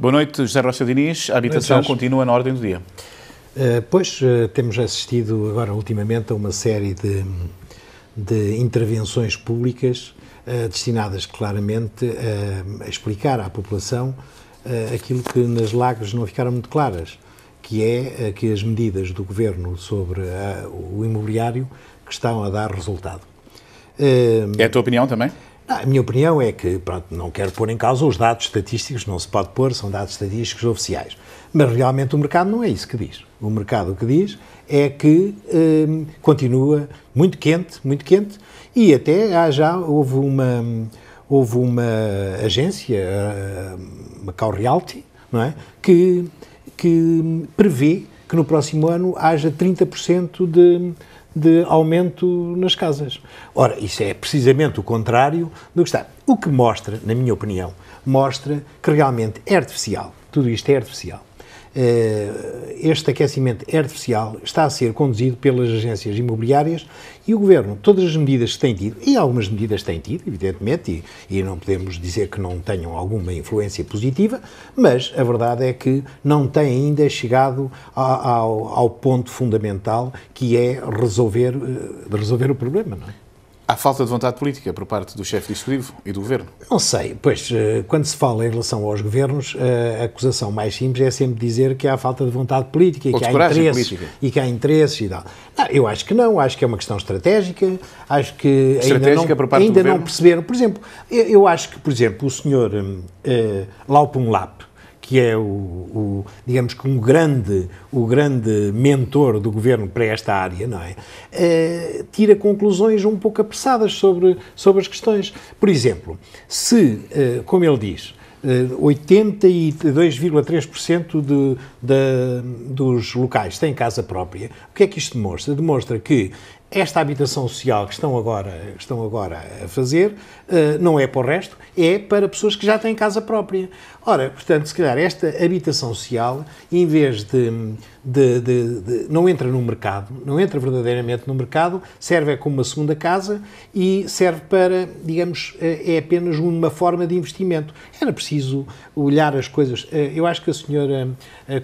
Boa noite, José Rocha Diniz. A habitação noite, continua na ordem do dia. Uh, pois, uh, temos assistido agora ultimamente a uma série de, de intervenções públicas uh, destinadas claramente a explicar à população aquilo que nas lagos não ficaram muito claras, que é que as medidas do governo sobre o imobiliário que estão a dar resultado. É a tua opinião também? Ah, a minha opinião é que, pronto, não quero pôr em causa os dados estatísticos, não se pode pôr, são dados estatísticos oficiais. Mas realmente o mercado não é isso que diz. O mercado o que diz é que hum, continua muito quente, muito quente, e até há já houve uma, houve uma agência, hum, Macau Realty, não é? que, que prevê que no próximo ano haja 30% de de aumento nas casas. Ora, isso é precisamente o contrário do que está. O que mostra, na minha opinião, mostra que realmente é artificial. Tudo isto é artificial. Eh, este aquecimento artificial está a ser conduzido pelas agências imobiliárias e o Governo, todas as medidas que tem tido, e algumas medidas têm tido, evidentemente, e, e não podemos dizer que não tenham alguma influência positiva, mas a verdade é que não tem ainda chegado a, ao, ao, ponto fundamental que é resolver, eh, resolver o problema. Não é? Há falta de vontade política por parte do chefe de Executivo e do Governo? Não sei, pois eh, quando se fala em relação aos governos, eh, a acusação mais simples é sempre dizer que há falta de vontade política e, que há, interesses, política. e que há interesses e tal. Não, eu acho que não, acho que é uma questão estratégica, acho que estratégica ainda não, por ainda não perceberam. Por exemplo, eu, eu, acho que, por exemplo, o senhor uh, eh, Lap, que é o, o, digamos que um grande, o grande mentor do governo para esta área, não é? Uh, tira conclusões um pouco apressadas sobre, sobre as questões. Por exemplo, se, uh, como ele diz, 82,3% eh, de, de, dos locais têm casa própria. O que é que isto demonstra? Demonstra que esta habitação social que estão agora, estão agora a fazer eh, não é para o resto, é para pessoas que já têm casa própria. Ora, portanto, se calhar esta habitação social, em vez de, de, de, de não entra no mercado, não entra verdadeiramente no mercado, serve é como uma segunda casa e serve para, digamos, eh, é apenas uma forma de investimento. Era preciso olhar as coisas. Eh, eu acho que a senhora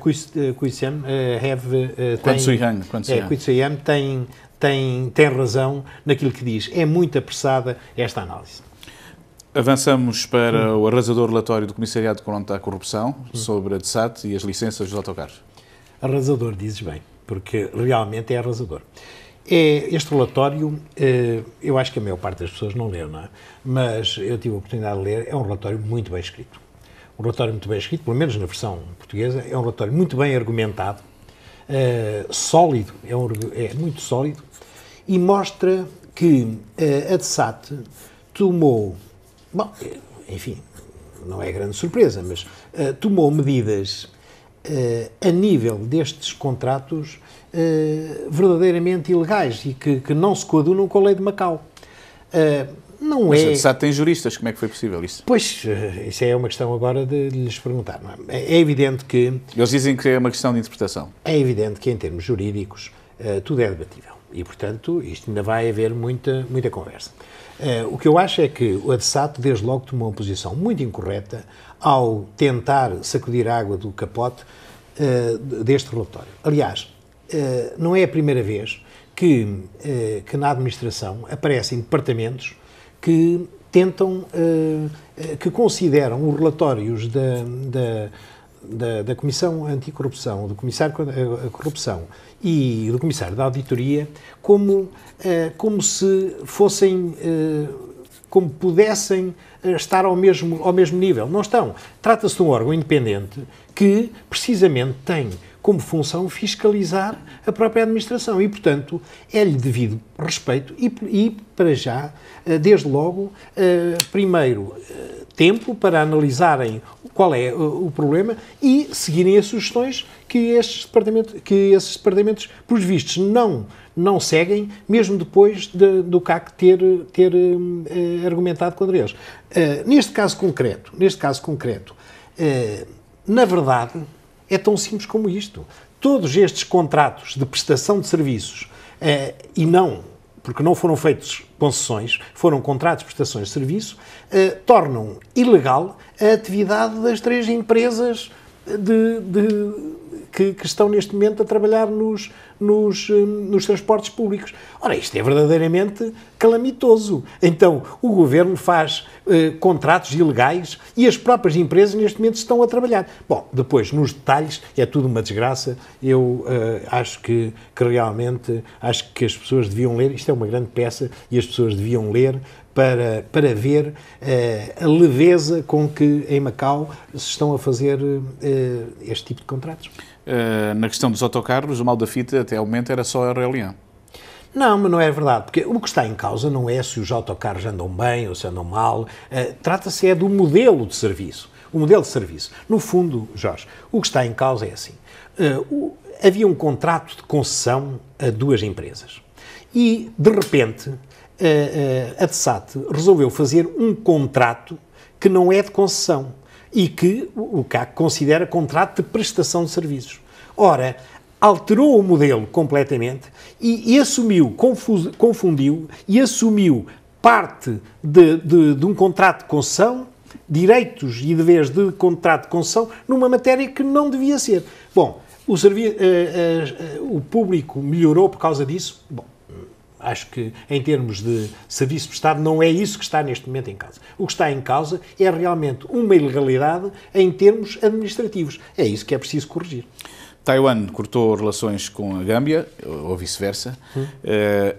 Kuisem, Have, tem, Kuan Suyang, quando Suyang. É, tem tem, tem razão naquilo que diz. É muito apressada esta análise. Avançamos para hum. o arrasador relatório do Comissariado contra a Corrupção hum. sobre a DSAT e as licenças dos autocarros. Arrasador, dizes bem, porque realmente é arrasador. É, este relatório, eh, eu acho que a maior parte das pessoas não leu, não é? Mas eu tive a oportunidade de ler, é um relatório muito bem escrito. Um relatório muito bem escrito, pelo menos na versão portuguesa, é um relatório muito bem argumentado, uh, sólido, é, um, é, muito sólido, e mostra que uh, a DSAT tomou, bom, eh, enfim, não é grande surpresa, mas uh, tomou medidas a nível destes contratos verdadeiramente ilegais e que, que, não se coadunam com a lei de Macau não Mas, é. Apesar de tem juristas, como é que foi possível isso? Pois, eh, isso é uma questão agora de lhes perguntar. É? é? é? evidente que. Eles dizem que é uma questão de interpretação. É evidente que, em termos jurídicos, eh, tudo é debatível. E, portanto, isto ainda vai haver muita, muita conversa. Eh, o que eu acho é que o ADSAT, desde logo, tomou uma posição muito incorreta ao tentar sacudir a água do capote deste relatório. Aliás, não é a primeira vez que, que na administração aparecem departamentos que tentam, eh, eh, que consideram os relatórios da, da da, da, Comissão Anticorrupção, do Comissário da eh, Corrupção e do Comissário da Auditoria, como, como se fossem como pudessem eh, estar ao mesmo, ao mesmo nível. Não estão. Trata-se de um órgão independente que, precisamente, tem como função fiscalizar a própria administração e, portanto, é-lhe devido respeito e, e, para já, eh, desde logo, eh, primeiro, tempo para analisarem qual é o problema e seguirem as sugestões que estes departamentos, que esses departamentos, por vistos, não não seguem, mesmo depois de, do CAC ter, ter uh, argumentado contra eles. Uh, neste caso concreto, neste caso concreto, uh, na verdade, é tão simples como isto. Todos estes contratos de prestação de serviços e não porque não foram feitos concessões, foram contratos de prestações de serviço, tornam ilegal a atividade das três empresas de, de que, que estão neste momento a trabalhar nos, nos, hum, nos transportes públicos. Ora, isto é verdadeiramente calamitoso. Então, o governo faz eh, contratos ilegais e as próprias empresas neste momento estão a trabalhar. Bom, depois, nos detalhes, é tudo uma desgraça. Eu eh, acho que, que realmente, acho que as pessoas deviam ler. Isto é uma grande peça e as pessoas deviam ler para, para ver eh, a leveza com que em Macau se estão a fazer eh, este tipo de contratos. Eh, na questão dos autocarros, o mal da fita até ao momento era só a Aurelian. Não, mas não é verdade, porque o que está em causa não é se os autocarros andam bem ou se andam mal, eh, trata-se é do modelo de serviço. O modelo de serviço. No fundo, Jorge, o que está em causa é assim: eh, havia um contrato de concessão a duas empresas e, de repente, a DSAT resolveu fazer um contrato que não é de concessão e que o CAC considera contrato de prestação de serviços. Ora, alterou o modelo completamente e, e assumiu, confuso, confundiu e assumiu parte de, de, de um contrato de concessão, direitos e deveres de contrato de concessão, numa matéria que não devia ser. Bom, o, uh, uh, uh, o público melhorou por causa disso? Bom, Acho que, em termos de serviço prestado, não é isso que está neste momento em causa. O que está em causa é realmente uma ilegalidade em termos administrativos. É isso que é preciso corrigir. Taiwan cortou relações com a Gâmbia, ou vice-versa. Hum.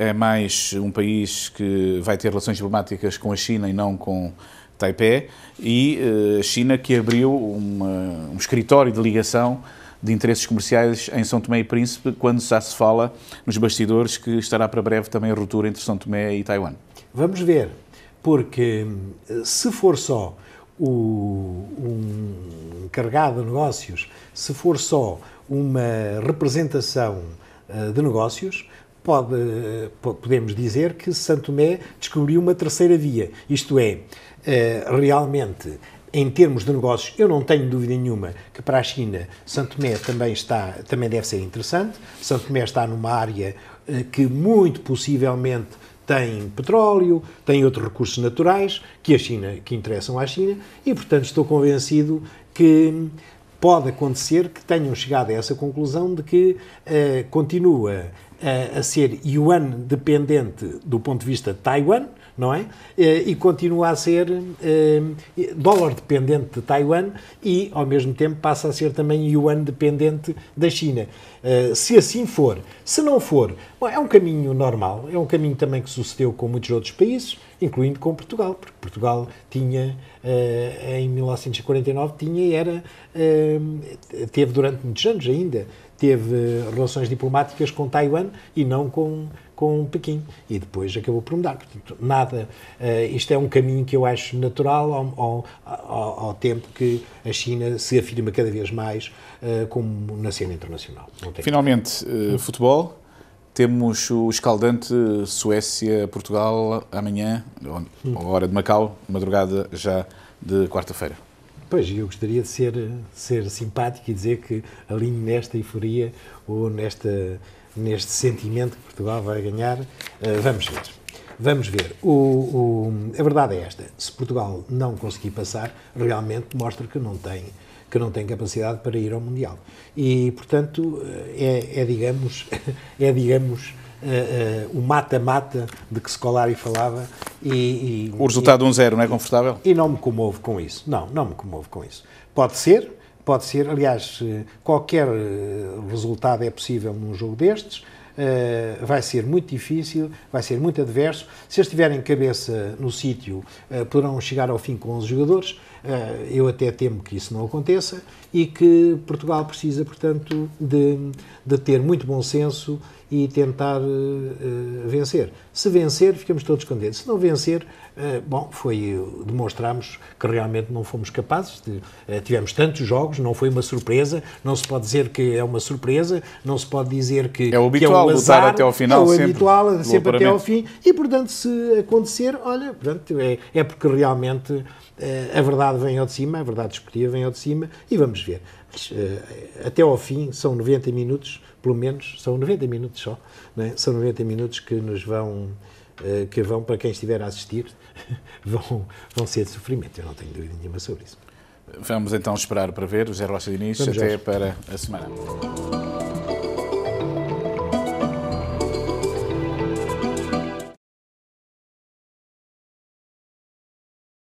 É mais um país que vai ter relações diplomáticas com a China e não com Taipei. E eh, a China que abriu uma, um escritório de ligação de interesses comerciais em São Tomé e Príncipe, quando já se fala nos bastidores que estará para breve também a ruptura entre São Tomé e Taiwan. Vamos ver, porque se for só o, um encarregado de negócios, se for só uma representação eh, de negócios, pode, podemos dizer que São Tomé descobriu uma terceira via, isto é, eh, realmente em termos de negócios, eu não tenho dúvida nenhuma que para a China, Santo Tomé também, está, também deve ser interessante. Santo Tomé está numa área eh, que muito possivelmente tem petróleo, tem outros recursos naturais que a China, que interessam à China, e portanto estou convencido que pode acontecer que tenham chegado a essa conclusão de que uh, continua uh, a ser yuan dependente do ponto de vista de Taiwan, não é? Eh, e continua a ser eh, dólar dependente de Taiwan e, ao mesmo tempo, passa a ser também yuan dependente da China. Eh, se assim for, se não for, bom, é um caminho normal, é um caminho também que sucedeu com muitos outros países, incluindo com Portugal, porque Portugal tinha, em 1949, tinha era, teve durante muitos anos ainda, teve relações diplomáticas com Taiwan e não com, com Pequim. E depois acabou por mudar. Portanto, nada. Uh, isto é um caminho que eu acho natural ao, ao, ao tempo que a China se afirma cada vez mais uh, como na cena internacional. Finalmente, uh, futebol. Temos o escaldante Suécia-Portugal amanhã, hum. ou hora de Macau, madrugada já de quarta-feira. Pois, eu gostaria de ser, ser simpático e dizer que alinho nesta euforia ou nesta, neste sentimento que Portugal vai ganhar. Eh, vamos ver. Vamos ver. O, o, a verdade é esta: se Portugal não conseguir passar, realmente mostra que não tem que não tem capacidade para ir ao mundial. E portanto eh, é, é digamos é digamos uh, o mata-mata de que Scolari falava. E, e o resultado 1-0 um não é confortável? E, e não me comovo com isso. Não, não me comovo com isso. Pode ser, pode ser. Aliás, eh, qualquer resultado é possível num jogo destes. Uh, vai ser muito difícil, vai ser muito adverso. Se eles tiverem cabeça no sítio, uh, poderão chegar ao fim com os jogadores. Eh, eu até temo que isso não aconteça e que Portugal precisa, portanto, de, de ter muito bom senso e tentar uh, vencer. Se vencer, ficamos todos contentes. Se não vencer, uh, bom, foi demonstramos que realmente não fomos capazes. De, uh, tivemos tantos jogos, não foi uma surpresa. Não se pode dizer que é uma surpresa. Não se pode dizer que é o habitual que é um azar, lutar até ao final. É o sempre, habitual, sempre até ao fim. E portanto, se acontecer, olha, portanto, é, é porque realmente a verdade verdade vem ao de cima, a verdade esportiva vem ao de cima e vamos ver. Mas, uh, até ao fim, são 90 minutos, pelo menos, são 90 minutos só, é? são 90 minutos que nos vão, uh, que vão, para quem estiver a assistir, vão, vão ser de sofrimento, eu não tenho dúvida nenhuma sobre isso. Vamos então esperar para ver. José Rocha Diniz, início até já. para a semana.